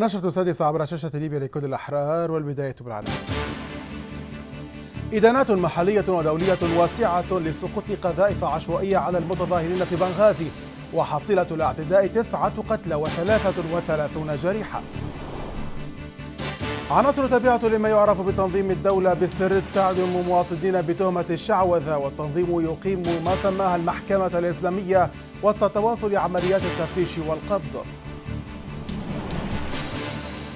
نشرة السادسة عبر شاشة ليبيا لكل الأحرار والبداية بالعالم إدانات محلية ودولية واسعة لسقوط قذائف عشوائية على المتظاهرين في بنغازي وحصيلة الاعتداء تسعة قتلى وثلاثة وثلاثون جريحا عناصر تابعة لما يعرف بتنظيم الدولة بالسر تعدم مواطنين بتهمة الشعوذة والتنظيم يقيم ما سماها المحكمة الإسلامية وسط تواصل عمليات التفتيش والقبض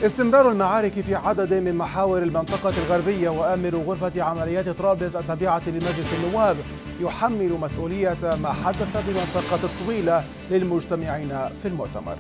استمرار المعارك في عدد من محاور المنطقة الغربية وآمر غرفة عمليات طرابلس التابعة لمجلس النواب يحمل مسؤولية ما حدث بمنطقة الطويلة للمجتمعين في المؤتمر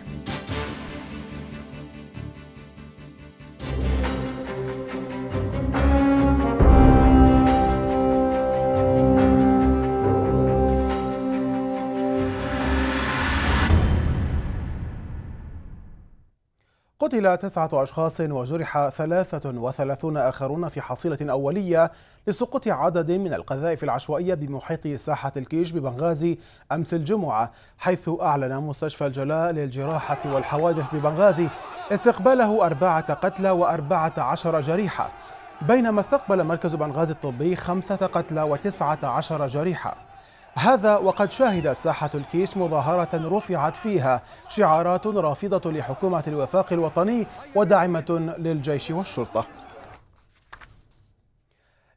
قتل تسعة أشخاص وجرح 33 آخرون في حصيلة أولية لسقوط عدد من القذائف العشوائية بمحيط ساحة الكيش ببنغازي أمس الجمعة حيث أعلن مستشفى الجلاء للجراحة والحوادث ببنغازي استقباله أربعة قتلى وأربعة عشر جريحة بينما استقبل مركز بنغازي الطبي خمسة قتلى وتسعة عشر جريحة هذا وقد شهدت ساحة الكيش مظاهرة رفعت فيها شعارات رافضة لحكومة الوفاق الوطني وداعمة للجيش والشرطة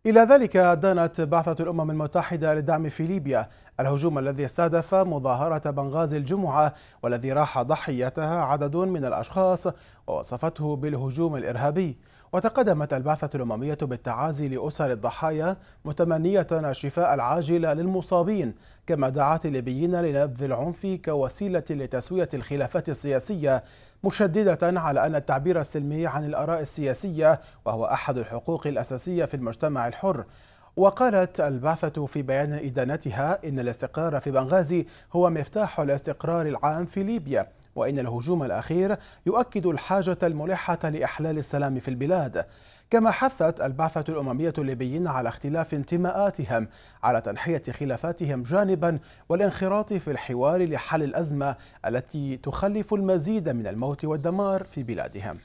إلى ذلك دانت بعثة الأمم المتحدة للدعم في ليبيا الهجوم الذي استهدف مظاهرة بنغازي الجمعة والذي راح ضحيتها عدد من الأشخاص ووصفته بالهجوم الإرهابي وتقدمت البعثة الأممية بالتعازي لأسر الضحايا متمنية الشفاء العاجل للمصابين كما دعت الليبيين لنبذ العنف كوسيلة لتسوية الخلافات السياسية مشددة على أن التعبير السلمي عن الآراء السياسية وهو أحد الحقوق الأساسية في المجتمع الحر وقالت البعثة في بيان إدانتها إن الاستقرار في بنغازي هو مفتاح الاستقرار العام في ليبيا وإن الهجوم الأخير يؤكد الحاجة الملحة لإحلال السلام في البلاد كما حثت البعثة الأممية الليبيين على اختلاف انتماءاتهم على تنحية خلافاتهم جانبا والانخراط في الحوار لحل الأزمة التي تخلف المزيد من الموت والدمار في بلادهم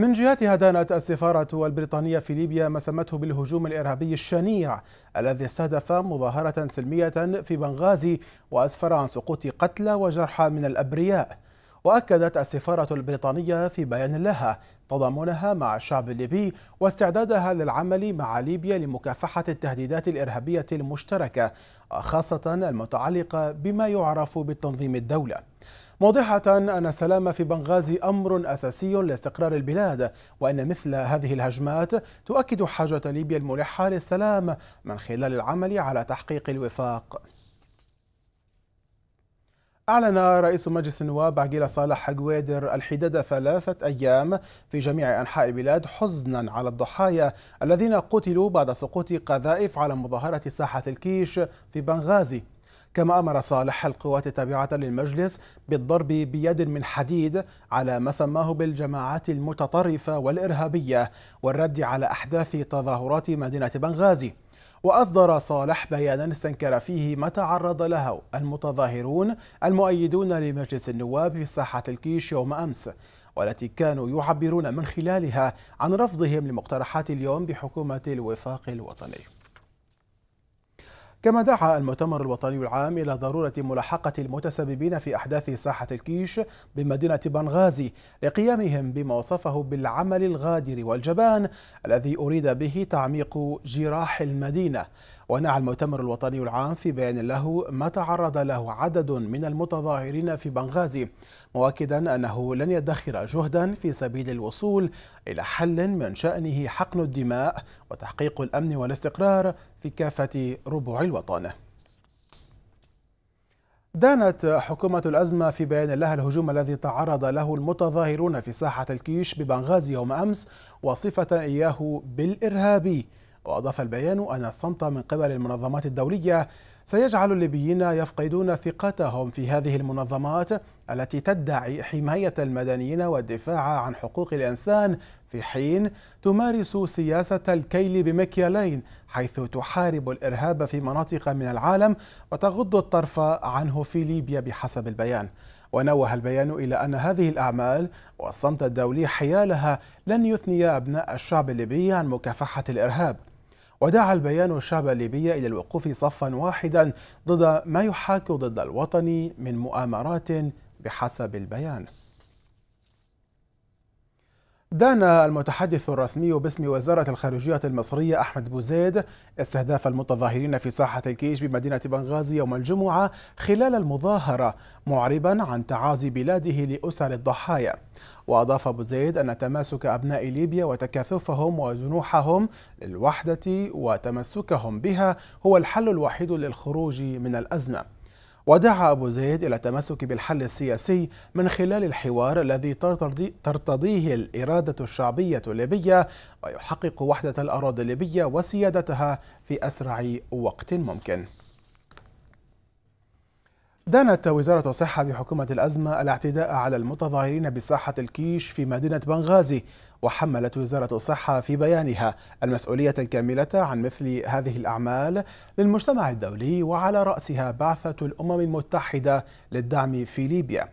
من جهتها دانت السفارة البريطانية في ليبيا ما سمته بالهجوم الإرهابي الشنيع الذي استهدف مظاهرة سلمية في بنغازي وأسفر عن سقوط قتلى وجرحى من الأبرياء وأكدت السفارة البريطانية في بيان لها تضامنها مع الشعب الليبي واستعدادها للعمل مع ليبيا لمكافحة التهديدات الإرهابية المشتركة خاصة المتعلقة بما يعرف بالتنظيم الدولي موضحة أن السلام في بنغازي أمر أساسي لاستقرار البلاد وأن مثل هذه الهجمات تؤكد حاجة ليبيا الملحة للسلام من خلال العمل على تحقيق الوفاق أعلن رئيس مجلس النواب عقيل صالح حقويدر الحداد ثلاثة أيام في جميع أنحاء البلاد حزنا على الضحايا الذين قتلوا بعد سقوط قذائف على مظاهرة ساحة الكيش في بنغازي كما أمر صالح القوات التابعة للمجلس بالضرب بيد من حديد على ما سماه بالجماعات المتطرفة والإرهابية والرد على أحداث تظاهرات مدينة بنغازي وأصدر صالح بيانا استنكر فيه ما تعرض له المتظاهرون المؤيدون لمجلس النواب في ساحة الكيش يوم أمس والتي كانوا يعبرون من خلالها عن رفضهم لمقترحات اليوم بحكومة الوفاق الوطني كما دعا المؤتمر الوطني العام إلى ضرورة ملاحقة المتسببين في أحداث ساحة الكيش بمدينة بنغازي لقيامهم بما وصفه بالعمل الغادر والجبان الذي أريد به تعميق جراح المدينة ونعى المؤتمر الوطني العام في بيان له ما تعرض له عدد من المتظاهرين في بنغازي مؤكدا أنه لن يدخر جهدا في سبيل الوصول إلى حل من شأنه حقن الدماء وتحقيق الأمن والاستقرار في كافة ربوع الوطن دانت حكومة الأزمة في بيان لها الهجوم الذي تعرض له المتظاهرون في ساحة الكيش ببنغازي يوم أمس وصفة إياه بالإرهابي وأضاف البيان أن الصمت من قبل المنظمات الدولية سيجعل الليبيين يفقدون ثقتهم في هذه المنظمات التي تدعي حماية المدنيين والدفاع عن حقوق الإنسان في حين تمارس سياسة الكيل بمكيالين حيث تحارب الإرهاب في مناطق من العالم وتغض الطرف عنه في ليبيا بحسب البيان ونوه البيان إلى أن هذه الأعمال والصمت الدولي حيالها لن يثني أبناء الشعب الليبي عن مكافحة الإرهاب ودعا البيان الشعب الليبي إلى الوقوف صفا واحدا ضد ما يحاك ضد الوطني من مؤامرات بحسب البيان دان المتحدث الرسمي باسم وزارة الخارجية المصرية أحمد بوزيد استهداف المتظاهرين في ساحة الكيش بمدينة بنغازي يوم الجمعة خلال المظاهرة معربا عن تعازي بلاده لأسر الضحايا وأضاف بوزيد أن تماسك أبناء ليبيا وتكاثفهم وجنوحهم للوحدة وتمسكهم بها هو الحل الوحيد للخروج من الأزمة ودعا أبو زيد إلى التمسك بالحل السياسي من خلال الحوار الذي ترتضيه الإرادة الشعبية الليبية ويحقق وحدة الأراضي الليبية وسيادتها في أسرع وقت ممكن دانت وزارة الصحة بحكومة الأزمة الاعتداء على المتظاهرين بساحة الكيش في مدينة بنغازي وحملت وزارة الصحة في بيانها المسؤولية الكاملة عن مثل هذه الأعمال للمجتمع الدولي وعلى رأسها بعثة الأمم المتحدة للدعم في ليبيا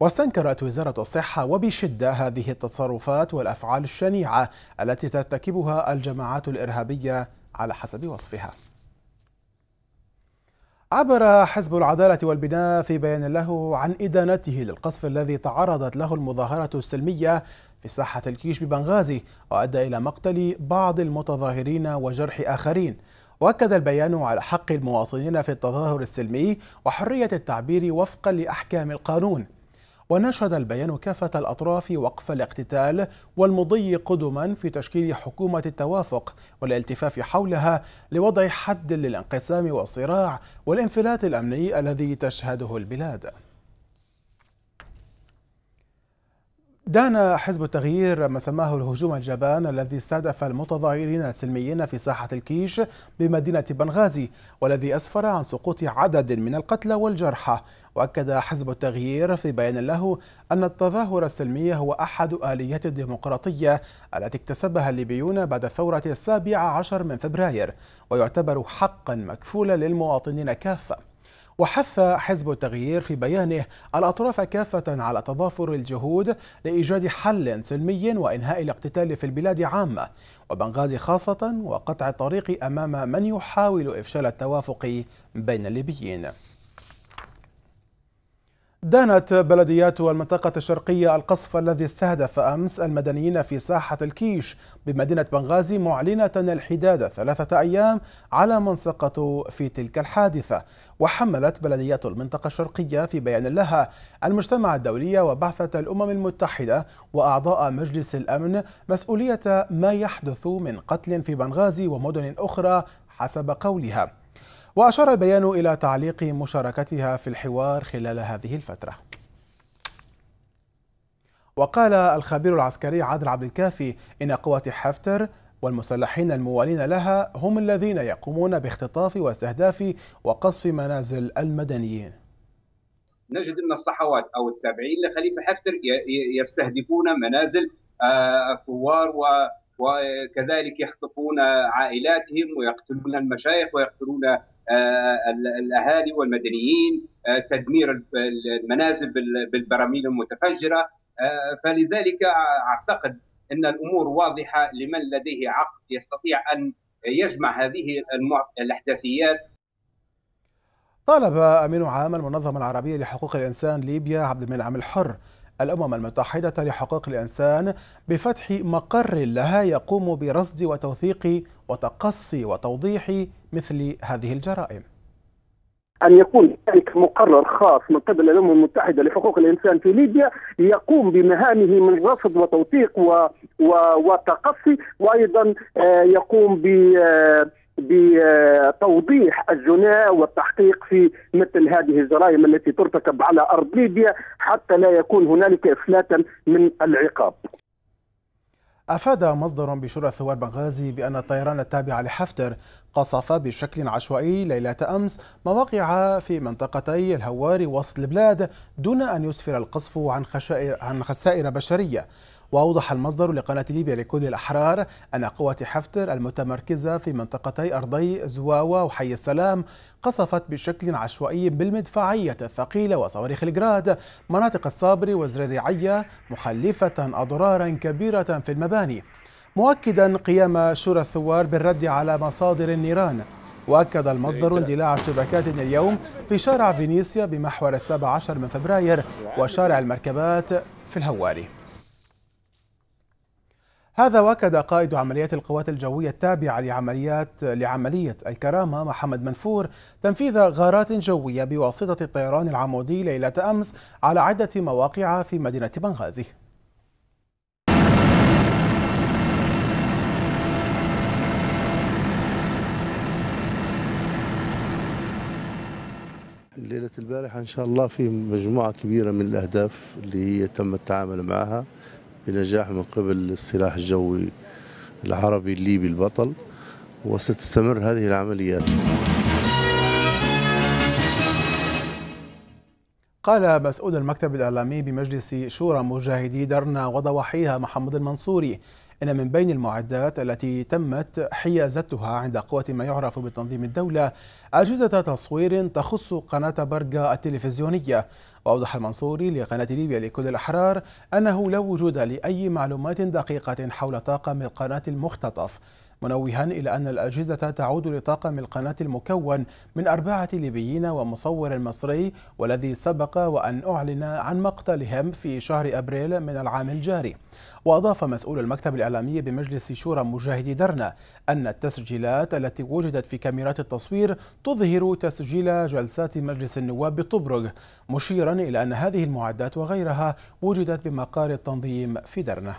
واستنكرت وزارة الصحة وبشدة هذه التصرفات والأفعال الشنيعة التي ترتكبها الجماعات الإرهابية على حسب وصفها عبر حزب العدالة والبناء في بيان له عن إدانته للقصف الذي تعرضت له المظاهرة السلمية في ساحة الكيش ببنغازي وأدى إلى مقتل بعض المتظاهرين وجرح آخرين وأكد البيان على حق المواطنين في التظاهر السلمي وحرية التعبير وفقا لأحكام القانون وناشد البيان كافة الأطراف وقف الاقتتال والمضي قدما في تشكيل حكومة التوافق والالتفاف حولها لوضع حد للانقسام والصراع والانفلات الأمني الذي تشهده البلاد دان حزب التغيير ما سماه الهجوم الجبان الذي استهدف المتظاهرين السلميين في ساحة الكيش بمدينة بنغازي والذي أسفر عن سقوط عدد من القتلى والجرحى وأكد حزب التغيير في بيان له أن التظاهر السلمي هو أحد آليات الديمقراطية التي اكتسبها الليبيون بعد الثورة السابعة عشر من فبراير ويعتبر حقا مكفولا للمواطنين كافة وحث حزب التغيير في بيانه الأطراف كافة على تضافر الجهود لإيجاد حل سلمي وإنهاء الاقتتال في البلاد عامة وبنغازي خاصة وقطع الطريق أمام من يحاول إفشال التوافق بين الليبيين دانت بلديات المنطقة الشرقية القصف الذي استهدف أمس المدنيين في ساحة الكيش بمدينة بنغازي معلنة الحداد ثلاثة أيام على من سقطوا في تلك الحادثة وحملت بلديات المنطقة الشرقية في بيان لها المجتمع الدولي وبعثة الأمم المتحدة وأعضاء مجلس الأمن مسؤولية ما يحدث من قتل في بنغازي ومدن أخرى حسب قولها وأشار البيان إلى تعليق مشاركتها في الحوار خلال هذه الفترة وقال الخبير العسكري عادل عبد الكافي إن قوات حفتر والمسلحين الموالين لها هم الذين يقومون باختطاف واستهداف وقصف منازل المدنيين نجد أن الصحوات أو التابعين لخليفة حفتر يستهدفون منازل آه، الثوار و وكذلك يخطفون عائلاتهم ويقتلون المشايخ ويقتلون آه، الاهالي والمدنيين آه، تدمير المنازل بالبراميل المتفجره آه، فلذلك اعتقد ان الامور واضحه لمن لديه عقل يستطيع ان يجمع هذه الاحداثيات طالب امين عام المنظمه العربيه لحقوق الانسان ليبيا عبد المنعم الحر الأمم المتحدة لحقوق الإنسان بفتح مقر لها يقوم برصد وتوثيق وتقصي وتوضيح مثل هذه الجرائم أن يكون ذلك مقرر خاص من قبل الأمم المتحدة لحقوق الإنسان في ليبيا يقوم بمهامه من رصد وتوثيق و... و... وتقصي وأيضا آه، يقوم ب آه، بتوضيح آه، الجناء والتحقيق في مثل هذه الجرائم التي ترتكب على ارض ليبيا حتى لا يكون هنالك افلاتا من العقاب. افاد مصدر بشرى ثوار بنغازي بان الطيران التابع لحفتر قصف بشكل عشوائي ليلة أمس مواقع في منطقتي الهواري وسط البلاد دون أن يسفر القصف عن, عن خسائر بشرية وأوضح المصدر لقناة ليبيا لكل الأحرار أن قوة حفتر المتمركزة في منطقتي أرضي زواوة وحي السلام قصفت بشكل عشوائي بالمدفعية الثقيلة وصواريخ الجراد مناطق الصابر وزريعية مخلفة أضرارا كبيرة في المباني مؤكدا قيام شورى الثوار بالرد على مصادر النيران وأكد المصدر إيه، اندلاع شبكات اليوم في شارع فينيسيا بمحور السابع عشر من فبراير وشارع المركبات في الهواري هذا واكد قائد عمليات القوات الجوية التابعة لعمليات لعملية الكرامة محمد منفور تنفيذ غارات جوية بواسطة الطيران العمودي ليلة أمس على عدة مواقع في مدينة بنغازي ليلة البارحة إن شاء الله في مجموعة كبيرة من الأهداف اللي هي تم التعامل معها بنجاح من قبل السلاح الجوي العربي الليبي البطل وستستمر هذه العمليات قال مسؤول المكتب الإعلامي بمجلس شورى مجاهدي درنا وضواحيها محمد المنصوري إن من بين المعدات التي تمت حيازتها عند قوة ما يعرف بتنظيم الدولة أجهزة تصوير تخص قناة برقة التلفزيونية وأوضح المنصوري لقناة ليبيا لكل الأحرار أنه لا وجود لأي معلومات دقيقة حول طاقم القناة المختطف منوها إلى أن الأجهزة تعود لطاقم القناة المكون من أربعة ليبيين ومصور مصري والذي سبق وأن أعلن عن مقتلهم في شهر أبريل من العام الجاري وأضاف مسؤول المكتب الإعلامي بمجلس شورى مجاهدي درنا أن التسجيلات التي وجدت في كاميرات التصوير تظهر تسجيل جلسات مجلس النواب بطبرق مشيرا إلى أن هذه المعدات وغيرها وجدت بمقار التنظيم في درنه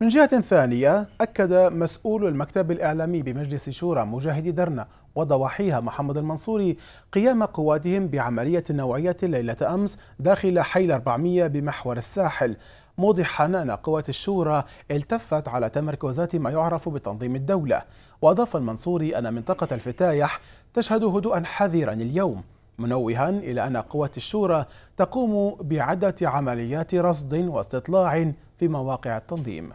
من جهة ثانية أكد مسؤول المكتب الإعلامي بمجلس شورى مجاهدي درنا وضواحيها محمد المنصوري قيام قواتهم بعملية نوعية ليلة أمس داخل حي 400 بمحور الساحل موضحا أن قوات الشورى التفت على تمركزات ما يعرف بتنظيم الدولة وأضاف المنصوري أن منطقة الفتايح تشهد هدوءا حذرا اليوم منوها إلى أن قوات الشورى تقوم بعدة عمليات رصد واستطلاع في مواقع التنظيم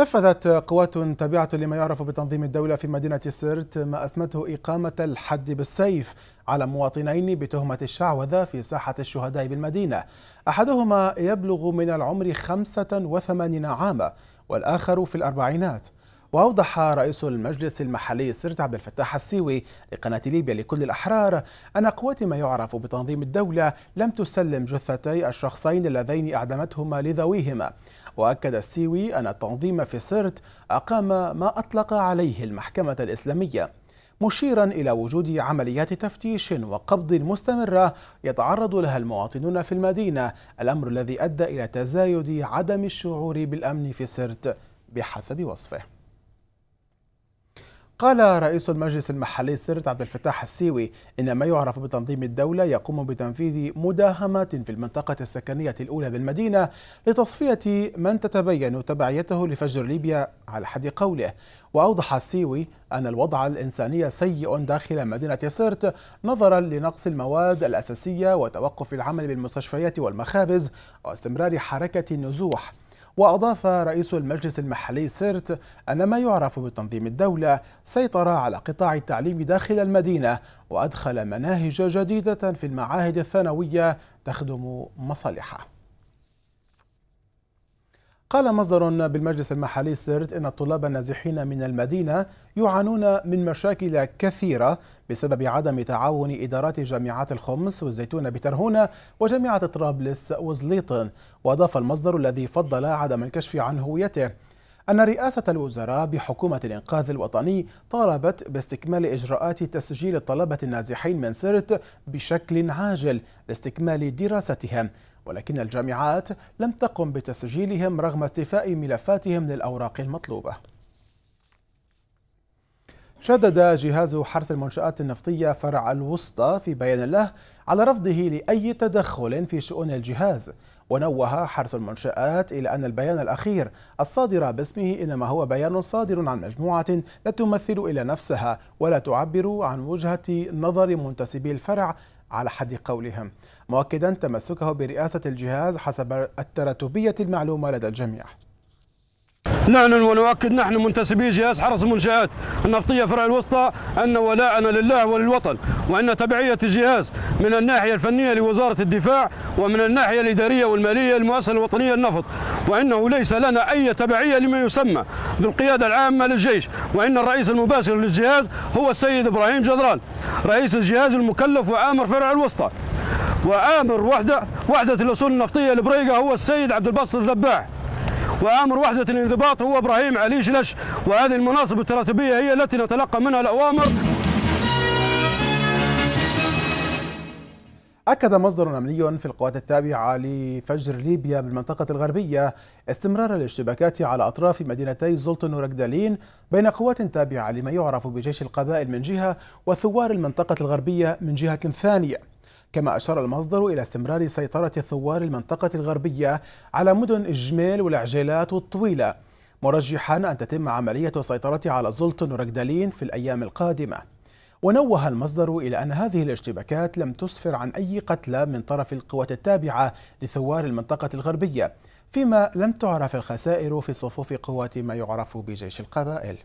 نفذت قوات تابعة لما يعرف بتنظيم الدولة في مدينة سرت ما أسمته إقامة الحد بالسيف على مواطنين بتهمة الشعوذة في ساحة الشهداء بالمدينة أحدهما يبلغ من العمر 85 عاما والآخر في الأربعينات وأوضح رئيس المجلس المحلي سرت عبد الفتاح السيوي لقناة ليبيا لكل الأحرار أن قوات ما يعرف بتنظيم الدولة لم تسلم جثتي الشخصين اللذين أعدمتهما لذويهما وأكد السيوي أن التنظيم في سرت أقام ما أطلق عليه المحكمة الإسلامية مشيرا إلى وجود عمليات تفتيش وقبض مستمرة يتعرض لها المواطنون في المدينة الأمر الذي أدى إلى تزايد عدم الشعور بالأمن في سرت بحسب وصفه قال رئيس المجلس المحلي سرت عبد الفتاح السيوي إن ما يعرف بتنظيم الدولة يقوم بتنفيذ مداهمات في المنطقة السكنية الأولى بالمدينة لتصفية من تتبين تبعيته لفجر ليبيا على حد قوله وأوضح السيوي أن الوضع الإنساني سيء داخل مدينة سرت نظرا لنقص المواد الأساسية وتوقف العمل بالمستشفيات والمخابز واستمرار حركة النزوح وأضاف رئيس المجلس المحلي سرت أن ما يعرف بتنظيم الدولة سيطر على قطاع التعليم داخل المدينة وأدخل مناهج جديدة في المعاهد الثانوية تخدم مصالحه قال مصدر بالمجلس المحلي سرت إن الطلاب النازحين من المدينة يعانون من مشاكل كثيرة بسبب عدم تعاون إدارات جامعات الخمس والزيتون بترهونة وجامعة طرابلس وزليطن وأضاف المصدر الذي فضل عدم الكشف عن هويته أن رئاسة الوزراء بحكومة الإنقاذ الوطني طالبت باستكمال إجراءات تسجيل الطلبة النازحين من سرت بشكل عاجل لاستكمال دراستهم ولكن الجامعات لم تقم بتسجيلهم رغم استيفاء ملفاتهم للأوراق المطلوبة شدد جهاز حرس المنشآت النفطية فرع الوسطى في بيان له على رفضه لأي تدخل في شؤون الجهاز ونوه حرس المنشآت إلى أن البيان الأخير الصادر باسمه إنما هو بيان صادر عن مجموعة لا تمثل إلى نفسها ولا تعبر عن وجهة نظر منتسبي الفرع على حد قولهم مؤكدا تمسكه برئاسة الجهاز حسب التراتبية المعلومة لدى الجميع نعلن ونؤكد نحن منتسبي جهاز حرس المنشآت النفطية فرع الوسطى أن ولاءنا لله وللوطن وأن تبعية الجهاز من الناحية الفنية لوزارة الدفاع ومن الناحية الإدارية والمالية للمؤسسة الوطنية للنفط وأنه ليس لنا أي تبعية لما يسمى بالقيادة العامة للجيش وأن الرئيس المباشر للجهاز هو السيد إبراهيم جدران رئيس الجهاز المكلف وآمر فرع الوسطى وآمر وحدة وحدة الأصول النفطية البريقة هو السيد عبد الباسط الذباح وامر وحده الانضباط هو ابراهيم علي جلش وهذه المناصب التراتبيه هي التي نتلقى منها الاوامر أكد مصدر أمني في القوات التابعة لفجر ليبيا بالمنطقة الغربية استمرار الاشتباكات على أطراف مدينتي زلطن ورجدالين بين قوات تابعة لما يعرف بجيش القبائل من جهة وثوار المنطقة الغربية من جهة ثانية كما أشار المصدر إلى استمرار سيطرة ثوار المنطقة الغربية على مدن الجميل والعجيلات الطويلة مرجحا أن تتم عملية السيطرة على زلطن ورجدالين في الأيام القادمة ونوه المصدر إلى أن هذه الاشتباكات لم تسفر عن أي قتلى من طرف القوات التابعة لثوار المنطقة الغربية فيما لم تعرف الخسائر في صفوف قوات ما يعرف بجيش القبائل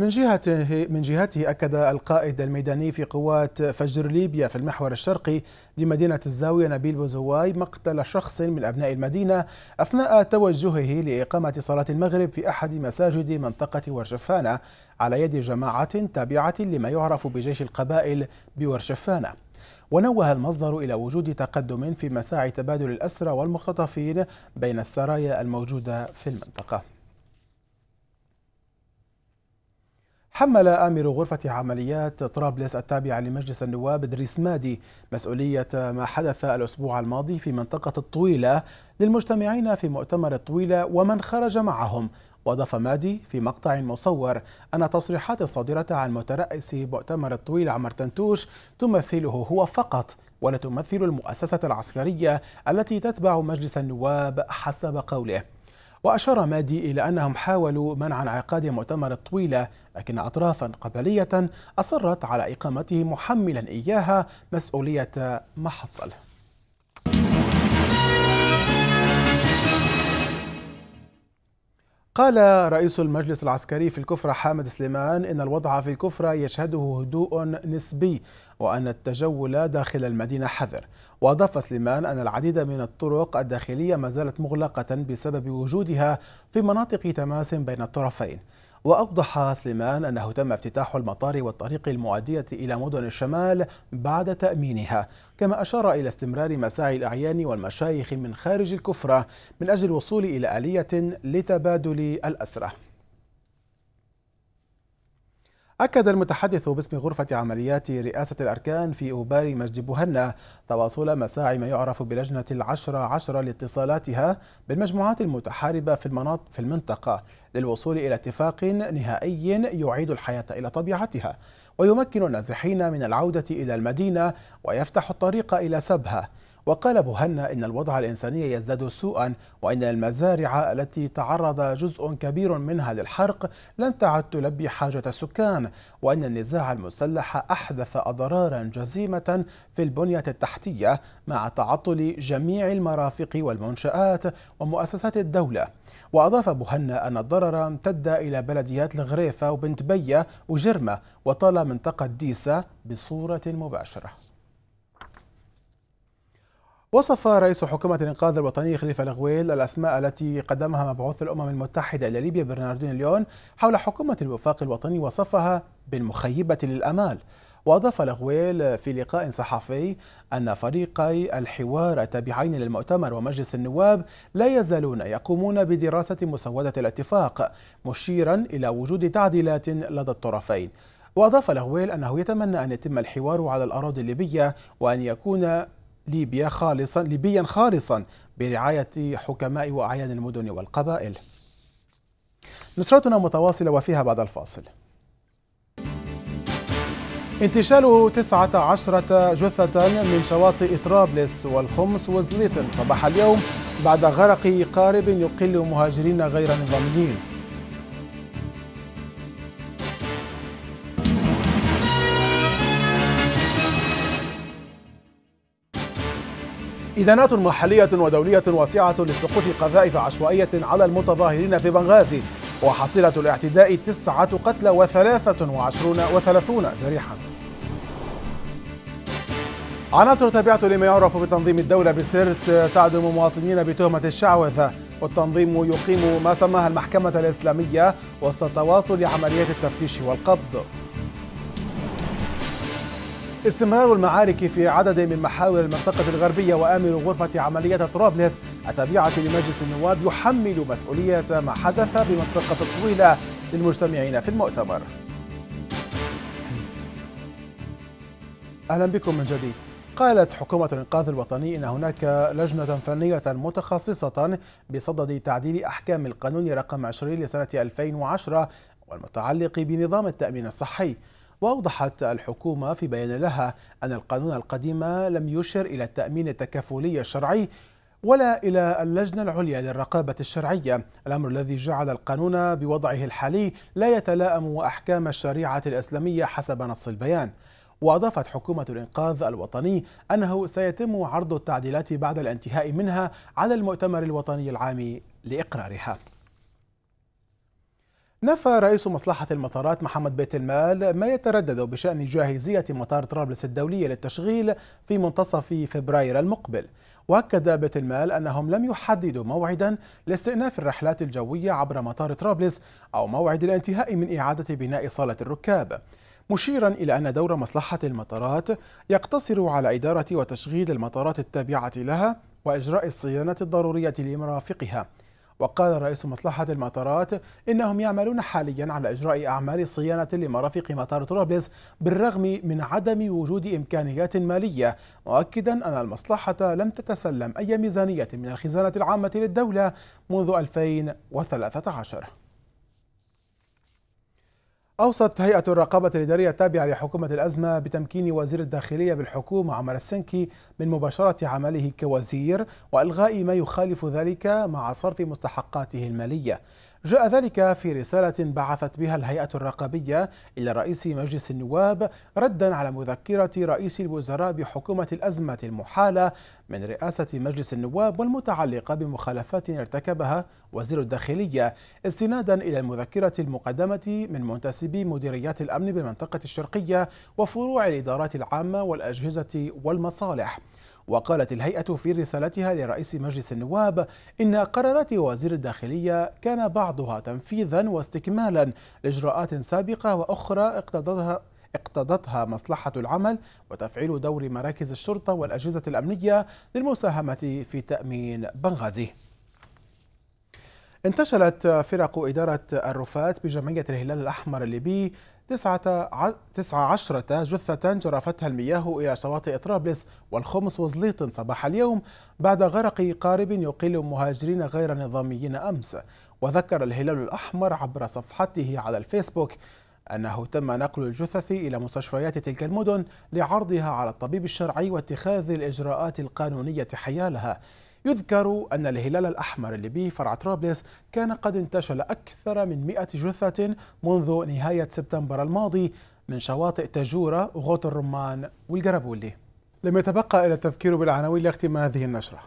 من جهته من جهته اكد القائد الميداني في قوات فجر ليبيا في المحور الشرقي لمدينه الزاويه نبيل بوزواي مقتل شخص من ابناء المدينه اثناء توجهه لاقامه صلاه المغرب في احد مساجد منطقه ورشفانه على يد جماعه تابعه لما يعرف بجيش القبائل بورشفانه. ونوه المصدر إلى وجود تقدم في مساعي تبادل الأسرى والمختطفين بين السرايا الموجودة في المنطقة حمل آمر غرفة عمليات طرابلس التابعة لمجلس النواب إدريس مادي مسؤولية ما حدث الأسبوع الماضي في منطقة الطويلة للمجتمعين في مؤتمر الطويلة ومن خرج معهم وأضاف مادي في مقطع مصور أن تصريحات الصادرة عن مترأس مؤتمر الطويل عمر تنتوش تمثله هو فقط ولا تمثل المؤسسة العسكرية التي تتبع مجلس النواب حسب قوله وأشار مادي إلى أنهم حاولوا منع انعقاد مؤتمر الطويلة لكن أطرافا قبلية أصرت على إقامته محملا إياها مسؤولية ما حصل قال رئيس المجلس العسكري في الكفرة حامد سليمان إن الوضع في الكفرة يشهده هدوء نسبي وأن التجول داخل المدينة حذر وأضاف سليمان أن العديد من الطرق الداخلية ما زالت مغلقة بسبب وجودها في مناطق تماس بين الطرفين وأوضح سليمان أنه تم افتتاح المطار والطريق المؤدية إلى مدن الشمال بعد تأمينها كما أشار إلى استمرار مساعي الأعيان والمشايخ من خارج الكفرة من أجل الوصول إلى آلية لتبادل الأسرة أكد المتحدث باسم غرفة عمليات رئاسة الأركان في أوبار مجد بوهنة تواصل مساعي ما يعرف بلجنة العشرة عشرة لاتصالاتها بالمجموعات المتحاربة في المناطق في المنطقة للوصول إلى اتفاق نهائي يعيد الحياة إلى طبيعتها ويمكن النازحين من العودة إلى المدينة ويفتح الطريق إلى سبها وقال بوهنا إن الوضع الإنساني يزداد سوءا وإن المزارع التي تعرض جزء كبير منها للحرق لن تعد تلبي حاجة السكان وإن النزاع المسلح أحدث أضرارا جزيمة في البنية التحتية مع تعطل جميع المرافق والمنشآت ومؤسسات الدولة وأضاف بوهنا أن الضرر امتد إلى بلديات الغريفة وبنت بية وجرمة وطال منطقة ديسة بصورة مباشرة وصف رئيس حكومة الإنقاذ الوطني خليفة الغويل الأسماء التي قدمها مبعوث الأمم المتحدة إلى ليبيا برناردين ليون حول حكومة الوفاق الوطني وصفها بالمخيبة للأمال وأضاف الغويل في لقاء صحفي أن فريقي الحوار التابعين للمؤتمر ومجلس النواب لا يزالون يقومون بدراسة مسودة الاتفاق مشيرا إلى وجود تعديلات لدى الطرفين وأضاف الهويل أنه يتمنى أن يتم الحوار على الأراضي الليبية وأن يكون ليبيا خالصا ليبيا خالصا برعاية حكماء وأعيان المدن والقبائل نشرتنا متواصلة وفيها بعد الفاصل انتشال 19 جثة من شواطئ طرابلس والخمس وزليتن صباح اليوم بعد غرق قارب يقل مهاجرين غير نظاميين إدانات محلية ودولية واسعة لسقوط قذائف عشوائية على المتظاهرين في بنغازي وحصيلة الاعتداء تسعة قتلى وثلاثة وعشرون وثلاثون جريحا عناصر تابعة لما يعرف بتنظيم الدولة بسرت تعدم مواطنين بتهمة الشعوذة والتنظيم يقيم ما سماها المحكمة الإسلامية وسط تواصل عمليات التفتيش والقبض استمرار المعارك في عدد من محاور المنطقة الغربية وآمر غرفة عملية طرابلس التابعة لمجلس النواب يحمل مسؤولية ما حدث بمنطقة الطويلة للمجتمعين في المؤتمر أهلا بكم من جديد قالت حكومة الإنقاذ الوطني إن هناك لجنة فنية متخصصة بصدد تعديل أحكام القانون رقم 20 لسنة 2010 والمتعلق بنظام التأمين الصحي وأوضحت الحكومة في بيان لها أن القانون القديم لم يشر إلى التأمين التكافلي الشرعي ولا إلى اللجنة العليا للرقابة الشرعية الأمر الذي جعل القانون بوضعه الحالي لا يتلائم أحكام الشريعة الإسلامية حسب نص البيان وأضافت حكومة الإنقاذ الوطني أنه سيتم عرض التعديلات بعد الانتهاء منها على المؤتمر الوطني العام لإقرارها نفى رئيس مصلحة المطارات محمد بيت المال ما يتردد بشأن جاهزية مطار طرابلس الدولية للتشغيل في منتصف فبراير المقبل وأكد بيت المال أنهم لم يحددوا موعدا لاستئناف الرحلات الجوية عبر مطار طرابلس أو موعد الانتهاء من إعادة بناء صالة الركاب مشيرا إلى أن دور مصلحة المطارات يقتصر على إدارة وتشغيل المطارات التابعة لها وإجراء الصيانة الضرورية لمرافقها وقال رئيس مصلحة المطارات إنهم يعملون حاليا على إجراء أعمال صيانة لمرافق مطار طرابلس بالرغم من عدم وجود إمكانيات مالية مؤكدا أن المصلحة لم تتسلم أي ميزانية من الخزانة العامة للدولة منذ 2013 أوصت هيئة الرقابة الإدارية التابعة لحكومة الأزمة بتمكين وزير الداخلية بالحكومة عمر السنكي من مباشرة عمله كوزير وإلغاء ما يخالف ذلك مع صرف مستحقاته المالية جاء ذلك في رسالة بعثت بها الهيئة الرقابية إلى رئيس مجلس النواب ردا على مذكرة رئيس الوزراء بحكومة الأزمة المحالة من رئاسة مجلس النواب والمتعلقة بمخالفات ارتكبها وزير الداخلية استنادا إلى المذكرة المقدمة من منتسبي مديريات الأمن بالمنطقة الشرقية وفروع الإدارات العامة والأجهزة والمصالح وقالت الهيئة في رسالتها لرئيس مجلس النواب إن قرارات وزير الداخلية كان بعضها تنفيذا واستكمالا لإجراءات سابقة وأخرى اقتضتها اقتضتها مصلحة العمل وتفعيل دور مراكز الشرطة والأجهزة الأمنية للمساهمة في تأمين بنغازي انتشلت فرق إدارة الرفات بجمعية الهلال الأحمر الليبي تسعة عشرة جثة جرفتها المياه إلى شواطئ طرابلس والخمس وزليط صباح اليوم بعد غرق قارب يقل مهاجرين غير نظاميين أمس وذكر الهلال الأحمر عبر صفحته على الفيسبوك أنه تم نقل الجثث إلى مستشفيات تلك المدن لعرضها على الطبيب الشرعي واتخاذ الإجراءات القانونية حيالها يذكر أن الهلال الأحمر الليبي فرع طرابلس كان قد انتشل أكثر من 100 جثة منذ نهاية سبتمبر الماضي من شواطئ تجورة وغوط الرمان والقربولي لم يتبقى إلى التذكير بالعناوين لاختم هذه النشرة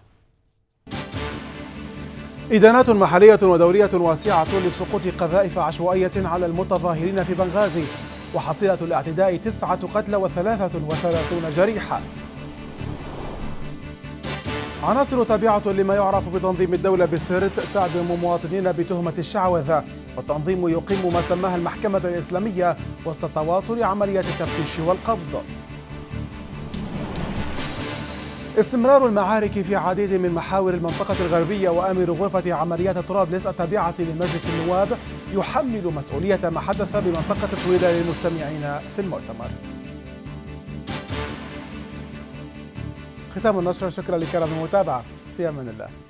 إدانات محلية ودورية واسعة لسقوط قذائف عشوائية على المتظاهرين في بنغازي وحصيلة الاعتداء تسعة قتلى وثلاثة وثلاثون جريحاً عناصر تابعة لما يعرف بتنظيم الدولة بسرت تعدم مواطنين بتهمة الشعوذة والتنظيم يقيم ما سماها المحكمة الإسلامية وسط تواصل عمليات التفتيش والقبض استمرار المعارك في عديد من محاور المنطقة الغربية وآمر غرفة عمليات طرابلس التابعة لمجلس النواب يحمل مسؤولية ما حدث بمنطقة طويلة للمجتمعين في المؤتمر ختام النشر شكرا لكرم المتابعة في أمان الله